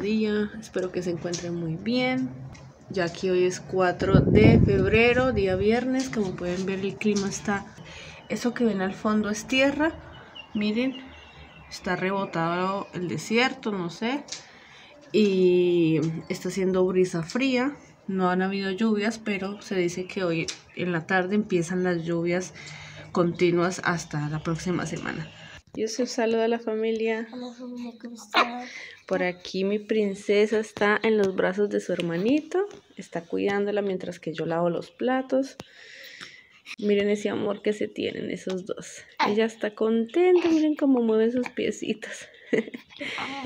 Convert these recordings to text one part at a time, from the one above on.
día. Espero que se encuentren muy bien. Ya que hoy es 4 de febrero, día viernes. Como pueden ver, el clima está... Eso que ven al fondo es tierra. Miren, está rebotado el desierto, no sé. Y está haciendo brisa fría. No han habido lluvias, pero se dice que hoy en la tarde empiezan las lluvias continuas hasta la próxima semana un saluda a la familia. Por aquí mi princesa está en los brazos de su hermanito. Está cuidándola mientras que yo lavo los platos. Miren ese amor que se tienen esos dos. Ella está contenta, miren cómo mueven sus piecitos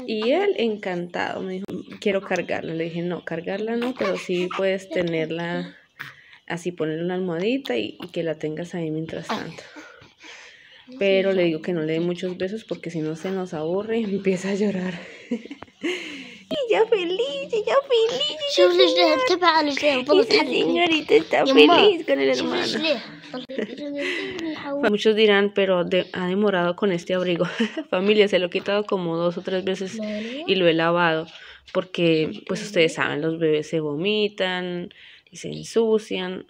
y él encantado, me dijo, quiero cargarla. Le dije, no, cargarla no, pero sí puedes tenerla así, ponerle una almohadita y que la tengas ahí mientras tanto pero le digo que no le dé muchos besos porque si no se nos aburre y empieza a llorar. ya feliz, ya feliz. Y señorita está feliz con el hermano. Muchos dirán, pero ha demorado con este abrigo. Familia, se lo he quitado como dos o tres veces y lo he lavado. Porque, pues ustedes saben, los bebés se vomitan, y se ensucian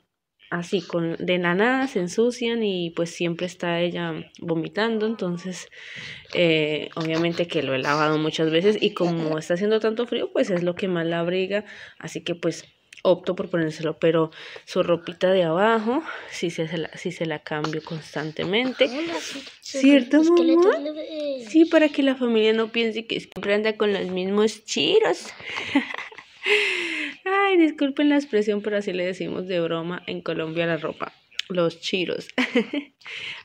así, con, de la nada se ensucian y pues siempre está ella vomitando, entonces eh, obviamente que lo he lavado muchas veces y como está haciendo tanto frío, pues es lo que más la abriga, así que pues opto por ponérselo, pero su ropita de abajo, si se, la, si se la cambio constantemente. Ah, ¿Cierto, eh. Sí, para que la familia no piense que siempre anda con los mismos chiros. Ay, disculpen la expresión, pero así le decimos de broma en Colombia la ropa. Los chiros.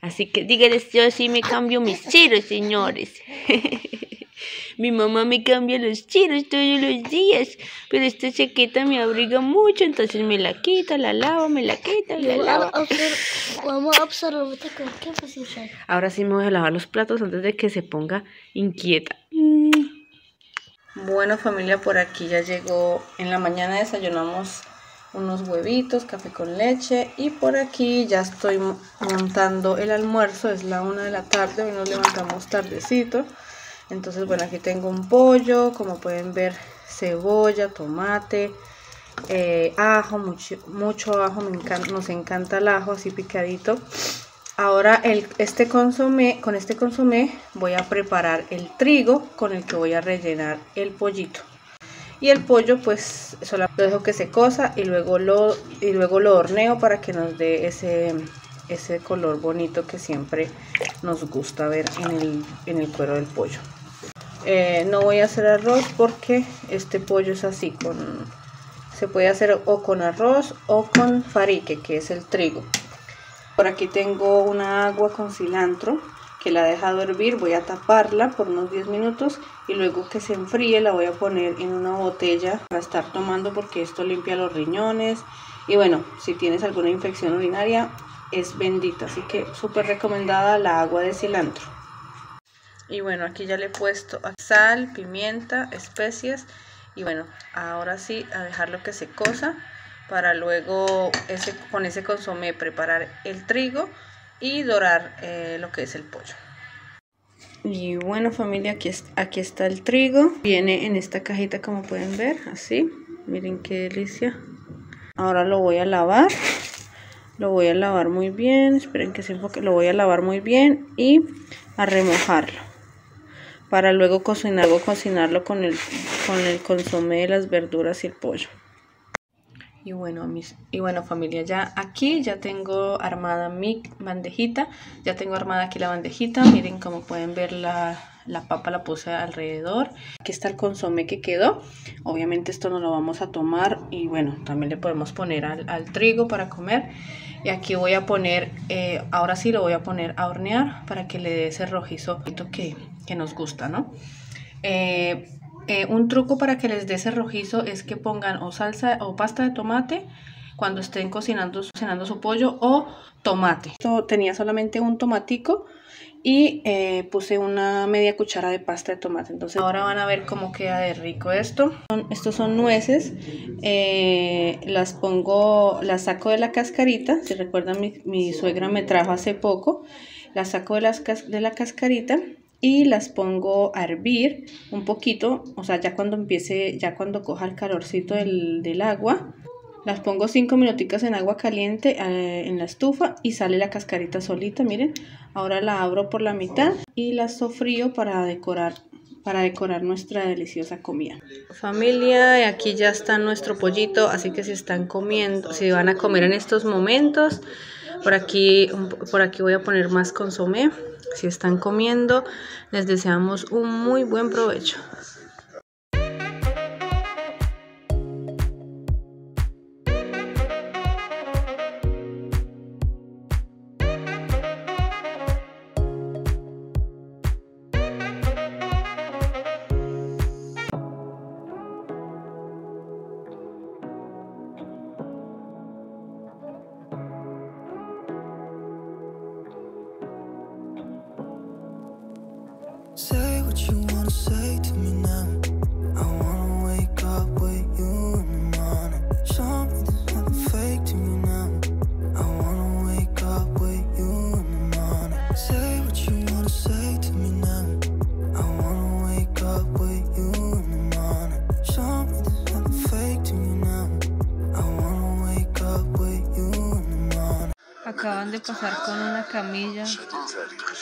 así que díganles, yo sí me cambio mis chiros, señores. Mi mamá me cambia los chiros todos los días, pero esta chaqueta me abriga mucho, entonces me la quita, la lavo, me la quita, la lavo. Vamos a observar Ahora sí me voy a lavar los platos antes de que se ponga inquieta. Mm. Bueno familia, por aquí ya llegó. En la mañana desayunamos unos huevitos, café con leche y por aquí ya estoy montando el almuerzo. Es la una de la tarde, hoy nos levantamos tardecito. Entonces, bueno, aquí tengo un pollo, como pueden ver, cebolla, tomate, eh, ajo, mucho, mucho ajo, me encanta, nos encanta el ajo así picadito. Ahora este consomé, con este consomé voy a preparar el trigo con el que voy a rellenar el pollito. Y el pollo pues solo lo dejo que se cosa y luego lo, y luego lo horneo para que nos dé ese, ese color bonito que siempre nos gusta ver en el, cuero del pollo. Eh, no voy a hacer arroz porque este pollo es así, con, se puede hacer o con arroz o con farique que es el trigo. Por aquí tengo una agua con cilantro que la he dejado hervir, voy a taparla por unos 10 minutos y luego que se enfríe la voy a poner en una botella para estar tomando porque esto limpia los riñones y bueno, si tienes alguna infección urinaria es bendita, así que súper recomendada la agua de cilantro. Y bueno, aquí ya le he puesto sal, pimienta, especias y bueno, ahora sí a dejarlo que se cosa para luego ese, con ese consomé preparar el trigo y dorar eh, lo que es el pollo. Y bueno familia, aquí, aquí está el trigo. Viene en esta cajita como pueden ver, así. Miren qué delicia. Ahora lo voy a lavar. Lo voy a lavar muy bien. Esperen que se enfoque. Lo voy a lavar muy bien y a remojarlo. Para luego cocinarlo, cocinarlo con el, con el consomé de las verduras y el pollo. Y bueno, mis, y bueno familia, ya aquí ya tengo armada mi bandejita, ya tengo armada aquí la bandejita, miren como pueden ver la, la papa la puse alrededor. Aquí está el consome que quedó, obviamente esto no lo vamos a tomar y bueno, también le podemos poner al, trigo para comer. Y aquí voy a poner, eh, ahora sí lo voy a poner a hornear para que le dé ese rojizo que, que nos gusta, ¿no? Eh, eh, un truco para que les dé ese rojizo es que pongan o salsa o pasta de tomate cuando estén cocinando, su pollo o tomate. Esto tenía solamente un tomatico y eh, puse una media cuchara de pasta de tomate. Entonces ahora van a ver cómo queda de rico esto. Estos son nueces. Eh, las pongo, las saco de la cascarita. Si recuerdan, mi, suegra me trajo hace poco. Las saco de, de la cascarita y las pongo a hervir un poquito, o sea, ya cuando empiece, ya cuando coja el calorcito del, del agua, las pongo 5 minuticas en agua caliente eh, en la estufa y sale la cascarita solita, miren. Ahora la abro por la mitad y la sofrío para decorar para decorar nuestra deliciosa comida. Familia, aquí ya está nuestro pollito, así que si están comiendo, si van a comer en estos momentos, por aquí, por aquí voy a poner más consomé si están comiendo, les deseamos un muy buen provecho.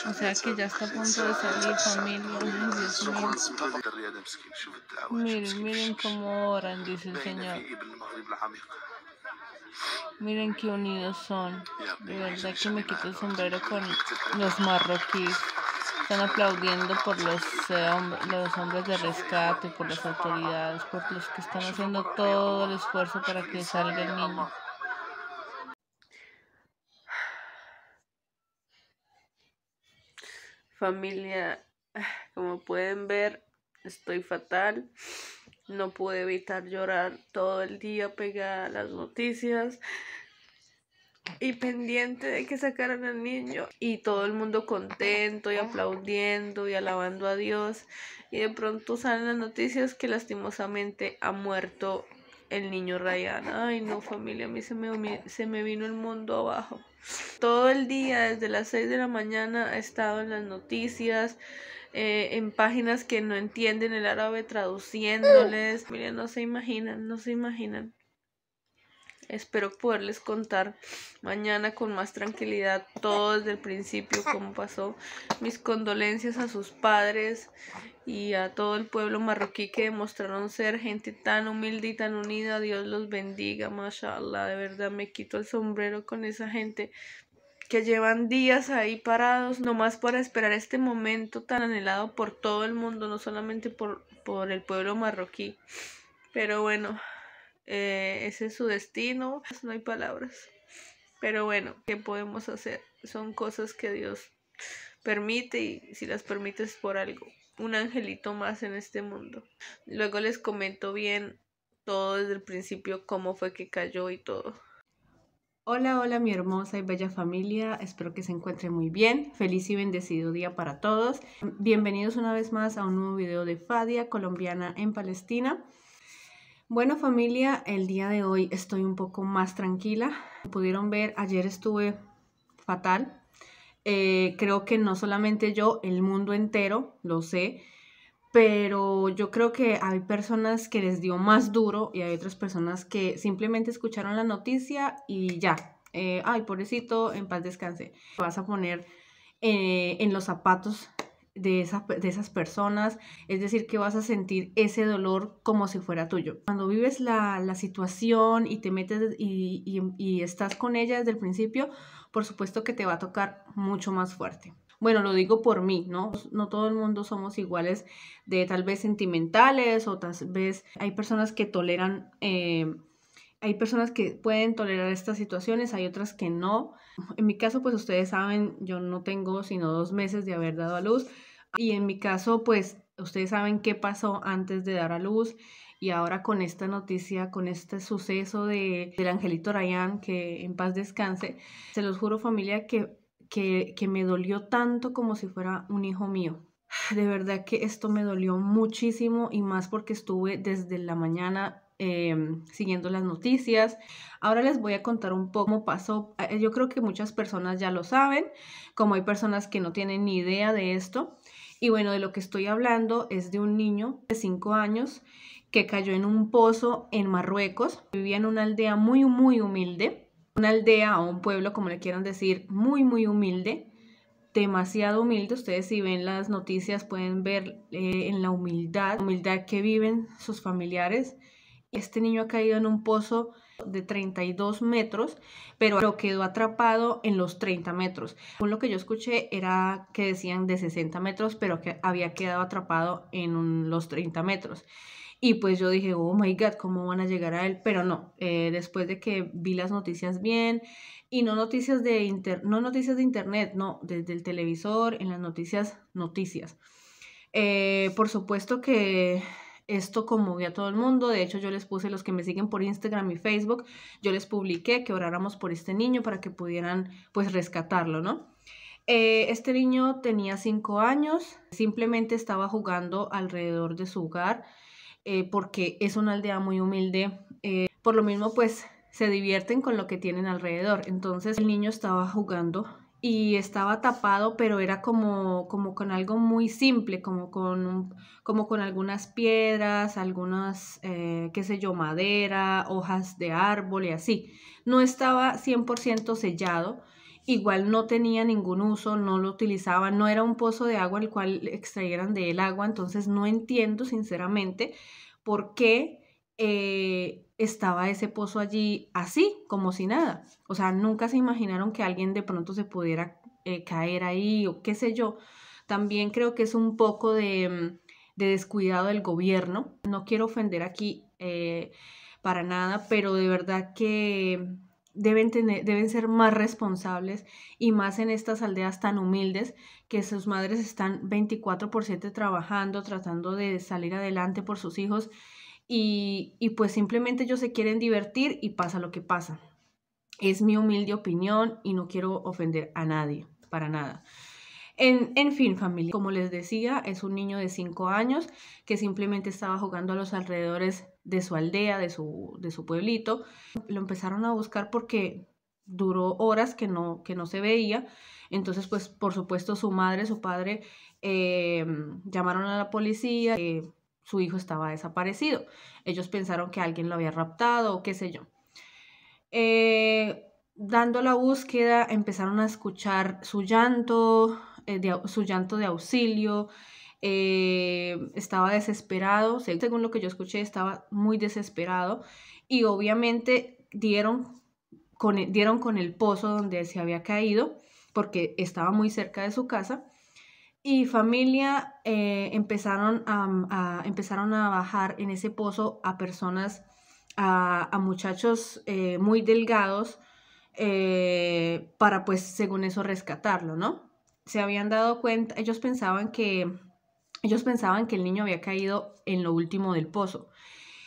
O sea que ya está a punto de salir familia. Miren, miren cómo oran, dice el Señor. Miren qué unidos son. De verdad que me quito el sombrero con los marroquíes. Están aplaudiendo por los, eh, los hombres de rescate, por las autoridades, por los que están haciendo todo el esfuerzo para que salga el niño. Familia, como pueden ver, estoy fatal. No pude evitar llorar todo el día pegada a las noticias y pendiente de que sacaran al niño y todo el mundo contento y aplaudiendo y alabando a Dios y de pronto salen las noticias que lastimosamente ha muerto el niño Ryan. Ay no familia, a mí se me, se me vino el mundo abajo. Todo el día, desde las 6 de la mañana, ha estado en las noticias, eh, en páginas que no entienden el árabe traduciéndoles. Miren, no se imaginan, no se imaginan. Espero poderles contar mañana con más tranquilidad todo desde el principio, cómo pasó. Mis condolencias a sus padres y a todo el pueblo marroquí que demostraron ser gente tan humilde y tan unida. Dios los bendiga, mashallah. De verdad me quito el sombrero con esa gente que llevan días ahí parados nomás para esperar este momento tan anhelado por todo el mundo, no solamente por, por el pueblo marroquí. Pero bueno, eh, ese es su destino, no hay palabras. Pero bueno, ¿qué podemos hacer? Son cosas que Dios permite y si las permite es por algo. Un angelito más en este mundo. Luego les comento bien todo desde el principio, cómo fue que cayó y todo. Hola, hola mi hermosa y bella familia, espero que se encuentren muy bien, feliz y bendecido día para todos. Bienvenidos una vez más a un nuevo video de Fadia, colombiana en Palestina. Bueno familia, el día de hoy estoy un poco más tranquila. pudieron ver, ayer estuve fatal. Eh, creo que no solamente yo, el mundo entero, lo sé, pero yo creo que hay personas que les dio más duro y hay otras personas que simplemente escucharon la noticia y ya. Eh, ay, pobrecito, en paz descanse. Vas a poner eh, en los zapatos de, de esas personas, es decir, que vas a sentir ese dolor como si fuera tuyo. Cuando vives la, situación y te metes y, estás con ella desde el principio, por supuesto que te va a tocar mucho más fuerte bueno, lo digo por mí, ¿no? No todo el mundo somos iguales de tal vez sentimentales o tal vez hay personas que toleran eh, hay personas que pueden tolerar estas situaciones, hay otras que no. En mi caso, pues ustedes saben, yo no tengo sino dos meses de haber dado a luz. Y en mi caso, pues ustedes saben qué pasó antes de dar a luz. Y ahora con esta noticia, con este suceso de, del angelito Ryan, que en paz descanse, se los juro familia que, que, que me dolió tanto como si fuera un hijo mío. De verdad que esto me dolió muchísimo y más porque estuve desde la mañana Em, siguiendo las noticias. Ahora les voy a contar un poco cómo pasó. Ah, eh, yo creo que muchas personas ya lo saben, como hay personas que no tienen ni idea de esto. Y bueno, de lo que estoy hablando es de un niño de 5 años que cayó en un pozo en Marruecos. Vivía en una aldea muy, muy humilde. Una aldea o un pueblo, como le quieran decir, muy, muy humilde demasiado humilde. Ustedes si ven las noticias pueden ver eh, en la humildad, humildad que viven sus familiares. Este niño ha caído en un pozo de 32 metros, pero quedó atrapado en los 30 metros. Según lo que yo escuché era que decían de 60 metros, pero que había quedado atrapado en los 30 metros. Y pues yo dije, oh my god, ¿cómo van a llegar a él? Pero no, eh, después de que vi las noticias bien, y no noticias de, noticias de internet, no, desde el televisor, en las noticias, noticias. Eh, por supuesto que esto conmovió a todo el mundo. De hecho, yo les puse los que me siguen por Instagram y Facebook, yo les publiqué que oráramos por este niño para que pudieran pues rescatarlo, ¿no? Eh, este niño tenía cinco años, simplemente estaba jugando alrededor de su hogar eh, porque es una aldea muy humilde. Eh, por lo mismo, pues se divierten con lo que tienen alrededor. Entonces el niño estaba jugando y estaba tapado, pero era como, como con algo muy simple, como con, como con algunas piedras, algunas, eh, qué sé yo, madera, hojas de árbol y así. No estaba 100% sellado, igual no tenía ningún uso, no lo utilizaba, no era un pozo de agua el cual extrayeran de él agua, entonces no entiendo sinceramente por qué... Eh, estaba ese pozo allí así, como si nada. O sea, nunca se imaginaron que alguien de pronto se pudiera eh, caer ahí o qué sé yo. También creo que es un poco de, mm, de descuidado del gobierno. No quiero ofender aquí eh, para nada, pero de verdad que mm, deben, tener, deben ser más responsables y más en estas aldeas tan humildes que sus madres están 24 por 7 trabajando, tratando de salir adelante por sus hijos y, pues simplemente ellos se quieren divertir y pasa lo que pasa. Es mi humilde opinión y no quiero ofender a nadie, para nada. En, fin, familia, como les decía, es un niño de 5 años que simplemente estaba jugando a los alrededores de su aldea, de su, de su pueblito. Lo empezaron a buscar porque duró horas que no, que no se veía. Entonces, pues, por supuesto, su madre, su padre eh, llamaron a la policía. Eh, su hijo estaba desaparecido. Ellos pensaron que alguien lo había raptado o qué sé yo. Eh, dando la búsqueda, empezaron a escuchar su llanto, eh, su llanto de auxilio. Eh, estaba desesperado, según lo que yo escuché, estaba muy desesperado y obviamente e, dieron con el pozo donde se había caído porque estaba muy cerca de su casa y familia eh, empezaron, a, empezaron a bajar en ese pozo a personas, a, muchachos eh, muy delgados, eh, para pues según eso rescatarlo, ¿no? Se habían dado cuenta, ellos pensaban que, ellos pensaban que el niño había caído en lo último del pozo,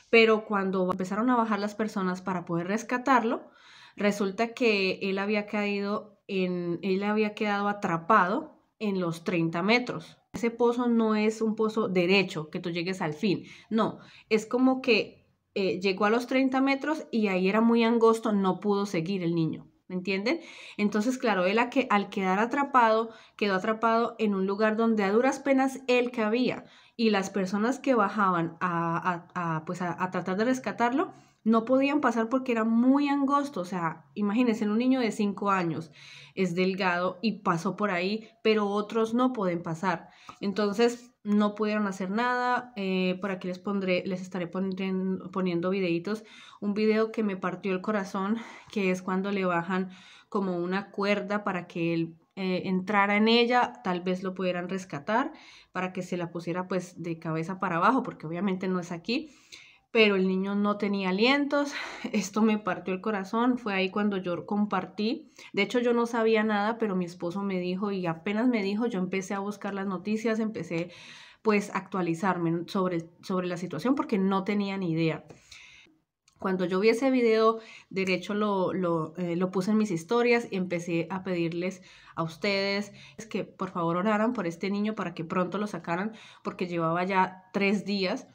pero cuando empezaron a bajar las personas para poder rescatarlo, resulta que él había caído en, él había quedado atrapado en los 30 metros. Ese pozo no es un pozo derecho, que tú llegues al fin. No, es como que eh, llegó a los 30 metros y ahí era muy angosto, no pudo seguir el niño. ¿Me entienden? Entonces, claro, él que, al quedar atrapado, quedó atrapado en un lugar donde a duras penas él cabía y las personas que bajaban pues a tratar de rescatarlo, no podían pasar porque era muy angosto. O sea, imagínense, un niño de 5 años es delgado y pasó por ahí, pero otros no pueden pasar. Entonces, no pudieron hacer nada. Eh, por aquí les pondré, les estaré poniendo, videitos. Un video que me partió el corazón, que es cuando le bajan como una cuerda para que él eh, entrara en ella, tal vez lo pudieran rescatar para que se la pusiera pues de cabeza para abajo, porque obviamente no es aquí pero el niño no tenía alientos, esto me partió el corazón, fue ahí cuando yo compartí, de hecho yo no sabía nada, pero mi esposo me dijo y apenas me dijo, yo empecé a buscar las noticias, empecé pues actualizarme sobre, sobre la situación porque no tenía ni idea. Cuando yo vi ese video, derecho lo, lo, eh, lo, puse en mis historias y empecé a pedirles a ustedes que por favor oraran por este niño para que pronto lo sacaran porque llevaba ya tres días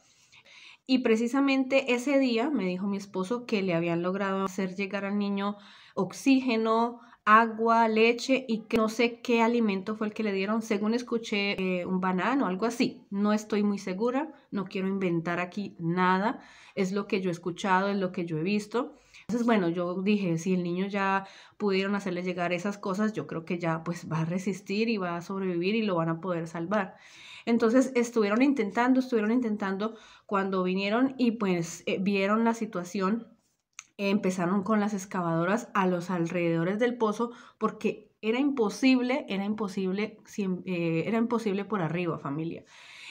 y precisamente ese día me dijo mi esposo que le habían logrado hacer llegar al niño oxígeno, agua, leche y que no sé qué alimento fue el que le dieron. Según escuché, eh, un banano, o algo así. No estoy muy segura, no quiero inventar aquí nada. Es lo que yo he escuchado, es lo que yo he visto. Entonces, bueno, yo dije, si el niño ya pudieron hacerle llegar esas cosas, yo creo que ya pues va a resistir y va a sobrevivir y lo van a poder salvar. Entonces estuvieron intentando, estuvieron intentando cuando vinieron y pues eh, vieron la situación, empezaron con las excavadoras a los alrededores del pozo porque era imposible, era imposible, eh, era imposible por arriba, familia.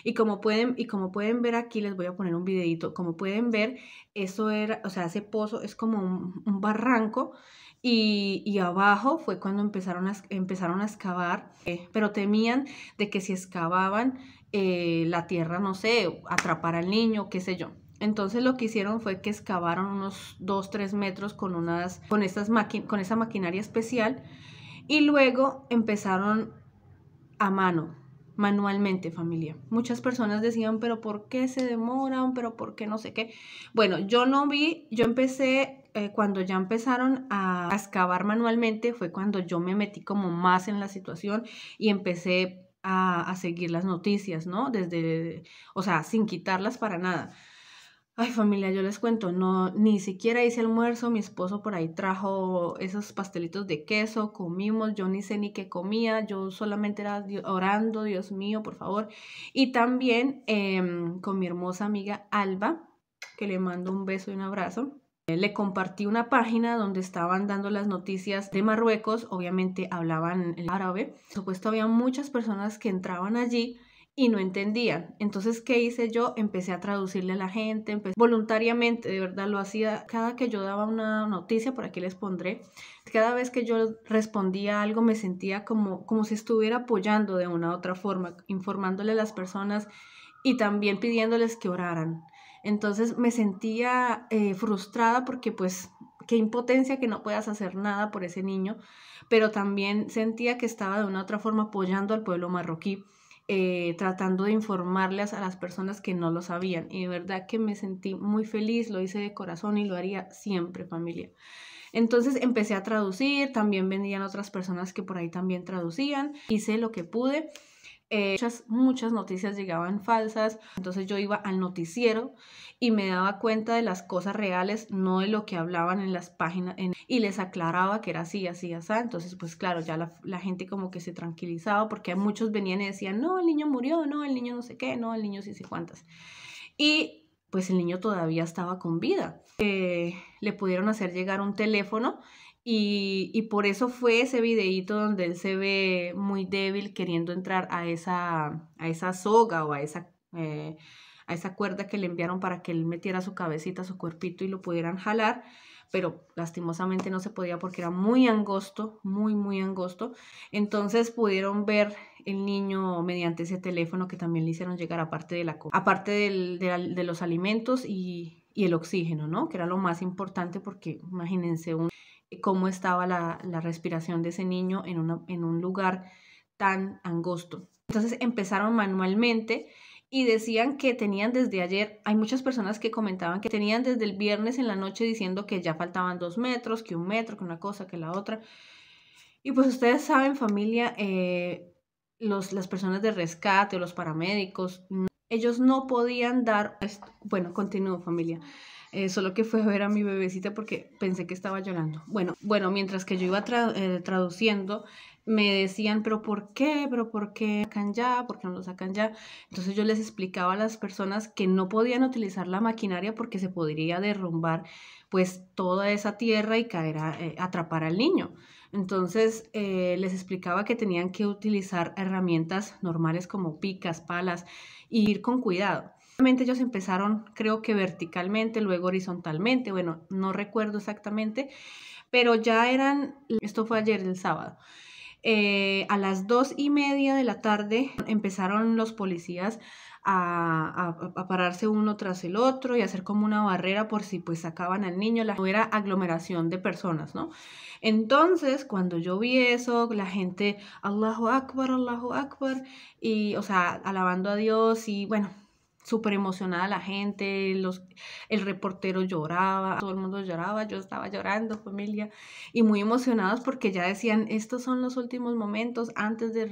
Y como pueden, y como pueden ver aquí, les voy a poner un videito, como pueden ver, eso era, o sea, ese pozo es como un, barranco y, y, abajo fue cuando empezaron a, empezaron a excavar, eh, pero temían de que si excavaban eh, la tierra, no sé, atrapar al niño, qué sé yo. Entonces lo que hicieron fue que excavaron unos 2, 3 metros con, unas, con, estas con esa maquinaria especial y luego empezaron a mano, manualmente familia. Muchas personas decían, pero ¿por qué se demoran? ¿Pero por qué no sé qué? Bueno, yo no vi, yo empecé, eh, cuando ya empezaron a excavar manualmente, fue cuando yo me metí como más en la situación y empecé a, a seguir las noticias, ¿no? Desde, o sea, sin quitarlas para nada. Ay, familia, yo les cuento, no, ni siquiera hice almuerzo, mi esposo por ahí trajo esos pastelitos de queso, comimos, yo ni sé ni qué comía, yo solamente era orando, Dios mío, por favor. Y también em, con mi hermosa amiga Alba, que le mando un beso y un abrazo. Eh, le compartí una página donde estaban dando las noticias de Marruecos, obviamente hablaban el árabe. Por supuesto, había muchas personas que entraban allí y no entendían. Entonces, ¿qué hice yo? Empecé a traducirle a la gente, empecé, voluntariamente, de verdad lo hacía. Cada que yo daba una noticia, por aquí les pondré, cada vez que yo respondía algo me sentía como, como si estuviera apoyando de una u otra forma, informándole a las personas y también pidiéndoles que oraran. Entonces me sentía eh, frustrada porque pues qué impotencia que no puedas hacer nada por ese niño, pero también sentía que estaba de una otra forma apoyando al pueblo marroquí. Eh, tratando de informarles a las personas que no lo sabían. Y de verdad que me sentí muy feliz, lo hice de corazón y lo haría siempre, familia. Entonces empecé a traducir, también venían otras personas que por ahí también traducían, hice lo que pude eh, muchas, noticias llegaban falsas, entonces yo iba al noticiero y me daba cuenta de las cosas reales, no de lo que hablaban en las páginas, y les aclaraba que era así, así, así, entonces pues claro, ya la, gente como que se tranquilizaba porque muchos venían y decían, no, el niño murió, no, el niño no sé qué, no, el niño sí sé cuántas. Y pues el niño todavía estaba con vida. Eh, le pudieron hacer llegar un teléfono y, por eso fue ese videíto donde él se ve muy débil queriendo entrar a esa, a esa soga o a esa, eh, a esa cuerda que le enviaron para que él metiera su cabecita, su cuerpito y lo pudieran jalar, pero lastimosamente no se podía porque era muy angosto, muy, muy angosto. Entonces pudieron ver el niño mediante ese teléfono que también le hicieron llegar aparte de, la, aparte de, los alimentos y, y el oxígeno, ¿no? Que era lo más importante porque imagínense un cómo estaba la, respiración de ese niño en, un lugar tan angosto. Entonces empezaron manualmente y decían que tenían desde ayer, hay muchas personas que comentaban que tenían desde el viernes en la noche diciendo que ya faltaban dos metros, que un metro, que una cosa, que la otra. Y pues ustedes saben familia, eh, los, las personas de rescate los paramédicos, ellos no podían dar, bueno, continúo familia, eh, solo que fue a ver a mi bebecita porque pensé que estaba llorando. Bueno, bueno, mientras que yo iba eh, traduciendo, me decían, pero ¿por qué? ¿Pero por qué sacan ya? ¿Por qué no lo sacan ya? Entonces yo les explicaba a las personas que no podían utilizar la maquinaria porque se podría derrumbar pues toda esa tierra y caer a, eh, atrapar al niño. Entonces les explicaba que tenían que utilizar herramientas normales como picas, palas y ir con cuidado ellos empezaron, creo que verticalmente, luego horizontalmente, bueno, no recuerdo exactamente, pero ya eran, esto fue ayer el sábado. Eh, a las dos y media de la tarde empezaron los policías a, pararse uno tras el otro y hacer como una barrera por si pues sacaban al niño, la, era aglomeración de personas, ¿no? Entonces, cuando yo vi eso, la gente, Allahu Akbar, Allahu Akbar, y, o sea, alabando a Dios y, bueno, súper emocionada la gente, los, el reportero lloraba, todo el mundo lloraba, yo estaba llorando, familia, y muy emocionados porque ya decían, estos son los últimos momentos antes de,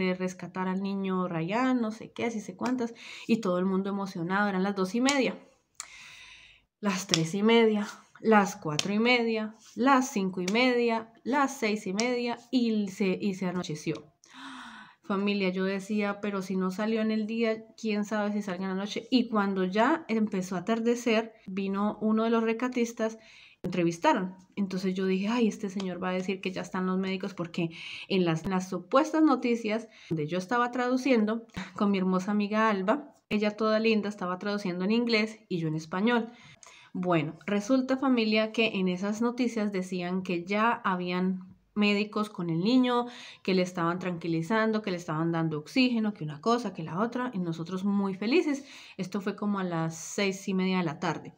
de rescatar al niño Ryan, no sé qué, así sé cuántas, y todo el mundo emocionado, eran las dos y media, las tres y media, las cuatro y media, las cinco y media, las seis y media, y y se anocheció familia, yo decía, pero si no salió en el día, quién sabe si salga en la noche. Y cuando ya empezó a atardecer, vino uno de los recatistas entrevistaron. Entonces yo dije, ay, este señor va a decir que ya están los médicos porque en las, las, supuestas noticias donde yo estaba traduciendo con mi hermosa amiga Alba, ella toda linda estaba traduciendo en inglés y yo en español. Bueno, resulta familia que en esas noticias decían que ya habían médicos con el niño, que le estaban tranquilizando, que le estaban dando oxígeno, que una cosa, que la otra, y nosotros muy felices. Esto fue como a las seis y media de la tarde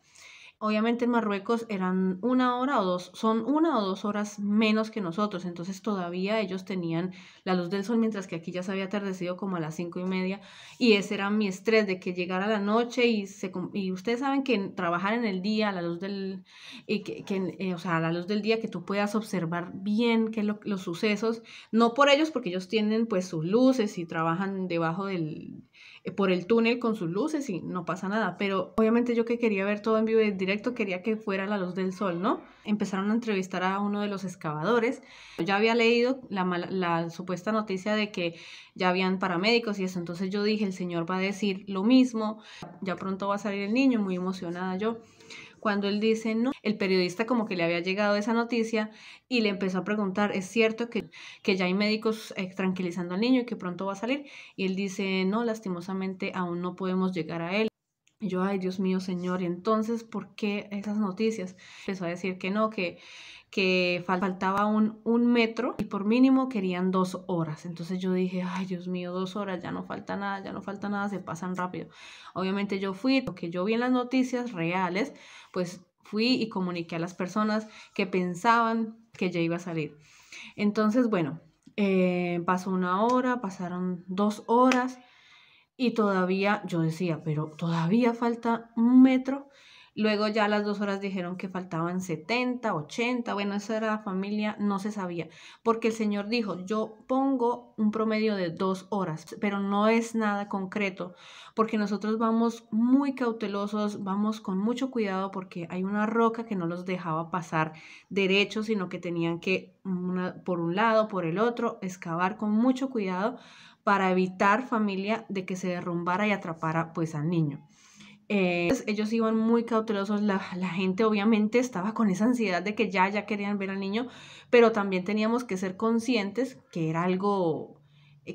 obviamente en Marruecos eran una hora o dos, son una o dos horas menos que nosotros, entonces todavía ellos tenían la luz del sol, mientras que aquí ya se había atardecido como a las cinco y media, y ese era mi estrés de que llegara la noche y, y ustedes saben que trabajar en el día, a la luz del, y que, que eh, o sea, a la luz del día, que tú puedas observar bien qué los sucesos, no por ellos, porque ellos tienen pues sus luces y trabajan debajo del eh, por el túnel con sus luces y no pasa nada. Pero obviamente yo que quería ver todo en vivo y en directo, quería que fuera la luz del sol, ¿no? Empezaron a entrevistar a uno de los excavadores. Ya había leído la, la supuesta noticia de que ya habían paramédicos y eso. Entonces yo dije, el señor va a decir lo mismo, ya pronto va a salir el niño, muy emocionada yo cuando él dice no, el periodista como que le había llegado esa noticia y le empezó a preguntar, ¿es cierto que, que ya hay médicos eh, tranquilizando al niño y que pronto va a salir? Y él dice, no, lastimosamente aún no podemos llegar a él yo, ay Dios mío, Señor, ¿y entonces por qué esas noticias? Empezó a decir que no, que, que faltaba un, un metro y por mínimo querían dos horas. Entonces yo dije, ay Dios mío, dos horas, ya no falta nada, ya no falta nada, se pasan rápido. Obviamente yo fui, porque yo vi en las noticias reales, pues fui y comuniqué a las personas que pensaban que ya iba a salir. Entonces, bueno, eh, pasó una hora, pasaron dos horas y todavía yo decía, pero todavía falta un metro. Luego ya a las dos horas dijeron que faltaban 70, 80, bueno, esa era la familia, no se sabía, porque el señor dijo, yo pongo un promedio de dos horas, pero no es nada concreto, porque nosotros vamos muy cautelosos, vamos con mucho cuidado, porque hay una roca que no los dejaba pasar derecho, sino que tenían que, por un lado, por el otro, excavar con mucho cuidado, para evitar familia de que se derrumbara y atrapara pues al niño. Eh, pues, ellos iban muy cautelosos, la, gente obviamente estaba con esa ansiedad de que ya, ya querían ver al niño, pero también teníamos que ser conscientes que era algo,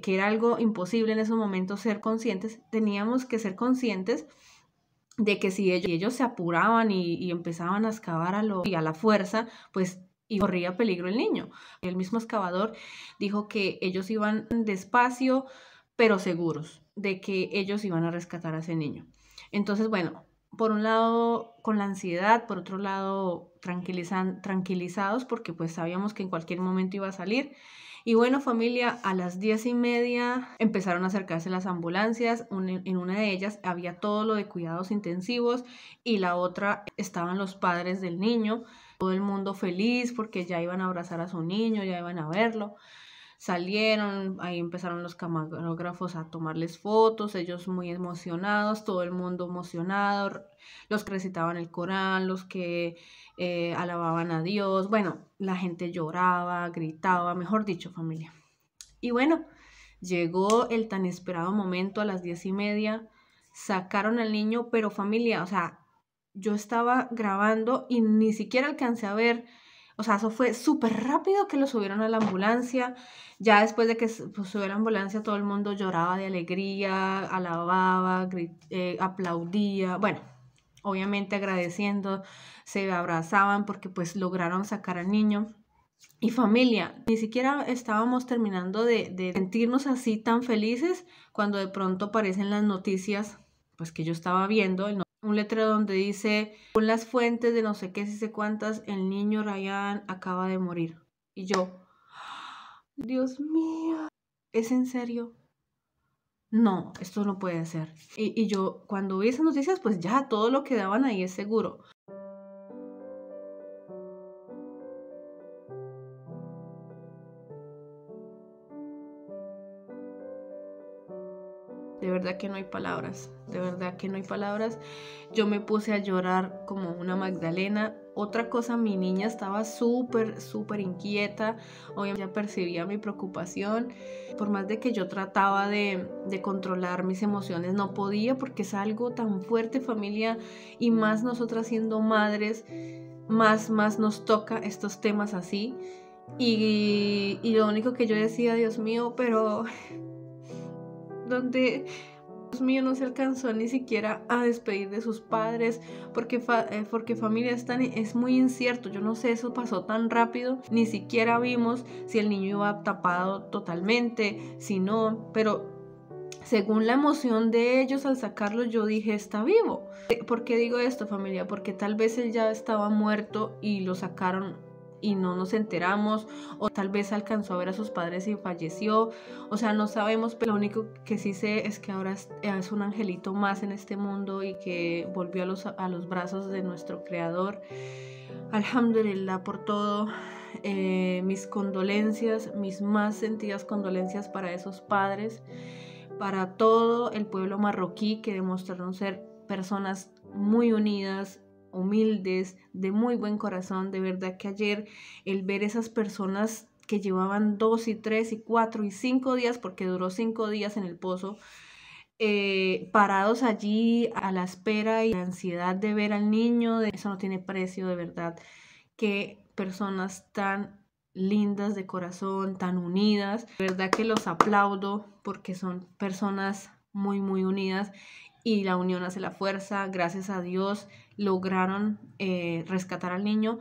que era algo imposible en esos momentos ser conscientes, teníamos que ser conscientes de que si ellos, se apuraban y, empezaban a excavar a lo, y a la fuerza, pues y corría peligro el niño. El mismo excavador dijo que ellos iban despacio, pero seguros de que ellos iban a rescatar a ese niño. Entonces, bueno, por un lado con la ansiedad, por otro lado tranquilizan, tranquilizados porque pues sabíamos que en cualquier momento iba a salir. Y bueno, familia, a las diez y media empezaron a acercarse las ambulancias. en una de ellas había todo lo de cuidados intensivos y la otra estaban los padres del niño todo el mundo feliz porque ya iban a abrazar a su niño, ya iban a verlo. Salieron, ahí empezaron los camarógrafos a tomarles fotos, ellos muy emocionados, todo el mundo emocionado, los que recitaban el Corán, los que eh, alababan a Dios, bueno, la gente lloraba, gritaba, mejor dicho, familia. Y bueno, llegó el tan esperado momento a las diez y media, sacaron al niño, pero familia, o sea, yo estaba grabando y ni siquiera alcancé a ver. O sea, eso fue súper rápido que lo subieron a la ambulancia. Ya después de que pues, a la ambulancia, todo el mundo lloraba de alegría, alababa, eh, aplaudía. Bueno, obviamente agradeciendo, se abrazaban porque pues lograron sacar al niño. Y familia, ni siquiera estábamos terminando de, sentirnos así tan felices cuando de pronto aparecen las noticias pues que yo estaba viendo, el un letrero donde dice, con las fuentes de no sé qué, si sé cuántas, el niño Ryan acaba de morir. Y yo, Dios mío, ¿es en serio? No, esto no puede ser. Y, y yo, cuando vi esas noticias, pues ya todo lo que daban ahí es seguro. verdad que no hay palabras, de verdad que no hay palabras. Yo me puse a llorar como una Magdalena. Otra cosa, mi niña estaba súper, súper inquieta, obviamente ya percibía mi preocupación. Por más de que yo trataba de, controlar mis emociones, no podía porque es algo tan fuerte familia y más nosotras siendo madres, más, más nos toca estos temas así. Y, y, lo único que yo decía, Dios mío, pero donde mío, no se alcanzó ni siquiera a despedir de sus padres porque, eh, porque familia es, es muy incierto. Yo no sé, eso pasó tan rápido. Ni siquiera vimos si el niño iba tapado totalmente, si no, pero según la emoción de ellos al sacarlo, yo dije, está vivo. ¿Por qué digo esto, familia? Porque tal vez él ya estaba muerto y lo sacaron y no nos enteramos, o tal vez alcanzó a ver a sus padres y falleció, o sea, no sabemos, pero lo único que sí sé es que ahora es un angelito más en este mundo y que volvió a los, a los brazos de nuestro creador. Alhamdulillah por todo, eh, mis condolencias, mis más sentidas condolencias para esos padres, para todo el pueblo marroquí que demostraron ser personas muy unidas, humildes, de muy buen corazón. De verdad que ayer el ver esas personas que llevaban dos y tres y cuatro y cinco días, porque duró cinco días en el pozo, eh, parados allí a la espera y la ansiedad de ver al niño, eso no tiene precio de verdad. que personas tan lindas de corazón, tan unidas. De verdad que los aplaudo porque son personas muy, muy unidas y la unión hace la fuerza, gracias a Dios lograron eh, rescatar al niño.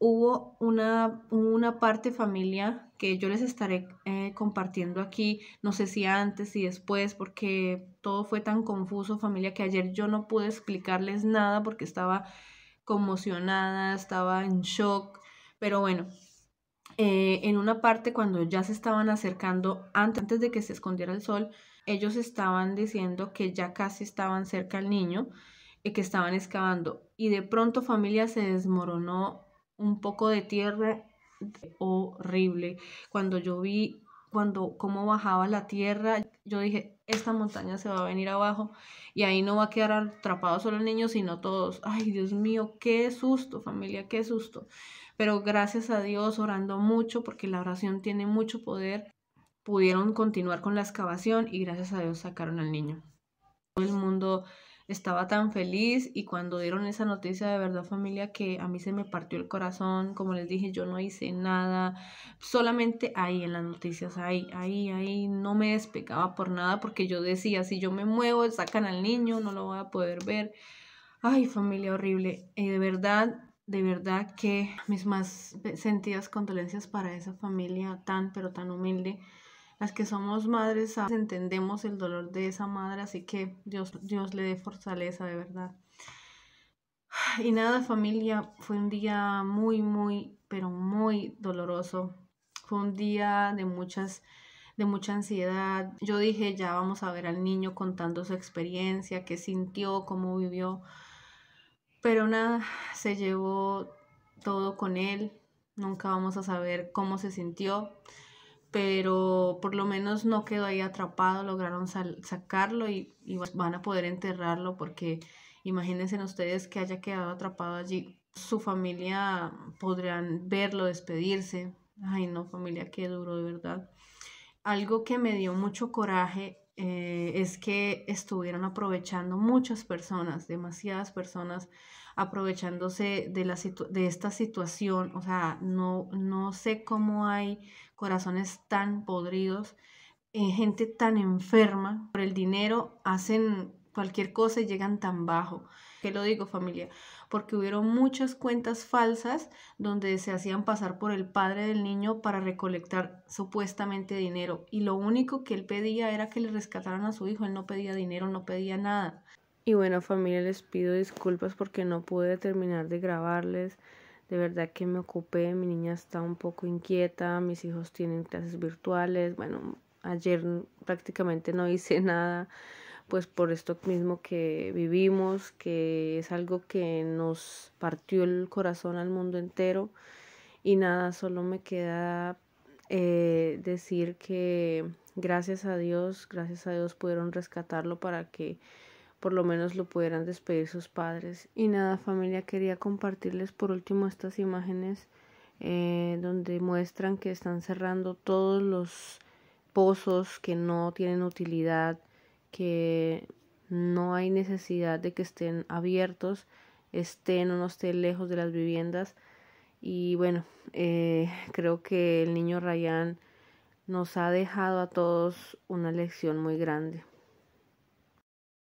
Hubo una, una parte familia que yo les estaré eh, compartiendo aquí, no sé si antes y después, porque todo fue tan confuso familia que ayer yo no pude explicarles nada porque estaba conmocionada, estaba en shock, pero bueno, eh, en una parte cuando ya se estaban acercando antes de que se escondiera el sol, ellos estaban diciendo que ya casi estaban cerca al niño y que estaban excavando. Y de pronto familia se desmoronó un poco de tierra horrible. Cuando yo vi cuando cómo bajaba la tierra, yo dije, esta montaña se va a venir abajo y ahí no va a quedar atrapado solo el niño, sino todos. Ay, Dios mío, qué susto, familia, qué susto. Pero gracias a Dios, orando mucho, porque la oración tiene mucho poder, pudieron continuar con la excavación y gracias a Dios sacaron al niño. Todo el mundo estaba tan feliz y cuando dieron esa noticia de verdad familia que a mí se me partió el corazón, como les dije, yo no hice nada, solamente ahí en las noticias, ahí, ahí, ahí, no me despegaba por nada porque yo decía, si yo me muevo, sacan al niño, no lo voy a poder ver. Ay, familia horrible, y de verdad, de verdad que mis más sentidas condolencias para esa familia tan, pero tan humilde que somos madres entendemos el dolor de esa madre, así que Dios, Dios le dé fortaleza de verdad. Y nada, familia, fue un día muy, muy, pero muy doloroso. Fue un día de muchas de mucha ansiedad. Yo dije, ya vamos a ver al niño contando su experiencia, qué sintió, cómo vivió. Pero nada, se llevó todo con él. Nunca vamos a saber cómo se sintió pero por lo menos no quedó ahí atrapado, lograron sacarlo y, van a poder enterrarlo porque imagínense ustedes que haya quedado atrapado allí, su familia podrían verlo, despedirse. Ay no, familia, qué duro de verdad. Algo que me dio mucho coraje eh, es que estuvieron aprovechando muchas personas, demasiadas personas, aprovechándose de, la de esta situación. O sea, no sé cómo hay corazones tan podridos, eh, gente tan enferma, por el dinero hacen cualquier cosa y llegan tan bajo. ¿Qué lo digo familia? Porque hubieron muchas cuentas falsas donde se hacían pasar por el padre del niño para recolectar supuestamente dinero y lo único que él pedía era que le rescataran a su hijo, él no pedía dinero, no pedía nada. Y bueno familia, les pido disculpas porque no pude terminar de grabarles de verdad que me ocupé, mi niña está un poco inquieta, mis hijos tienen clases virtuales, bueno, ayer prácticamente no hice nada, pues por esto mismo que vivimos, que es algo que nos partió el corazón al mundo entero y nada, solo me queda eh, decir que gracias a Dios, gracias a Dios pudieron rescatarlo para que por lo menos lo pudieran despedir sus padres. Y nada, familia, quería compartirles por último estas imágenes eh, donde muestran que están cerrando todos los pozos que no tienen utilidad, que no hay necesidad de que estén abiertos, estén o no estén lejos de las viviendas. Y bueno, eh, creo que el niño Ryan nos ha dejado a todos una lección muy grande.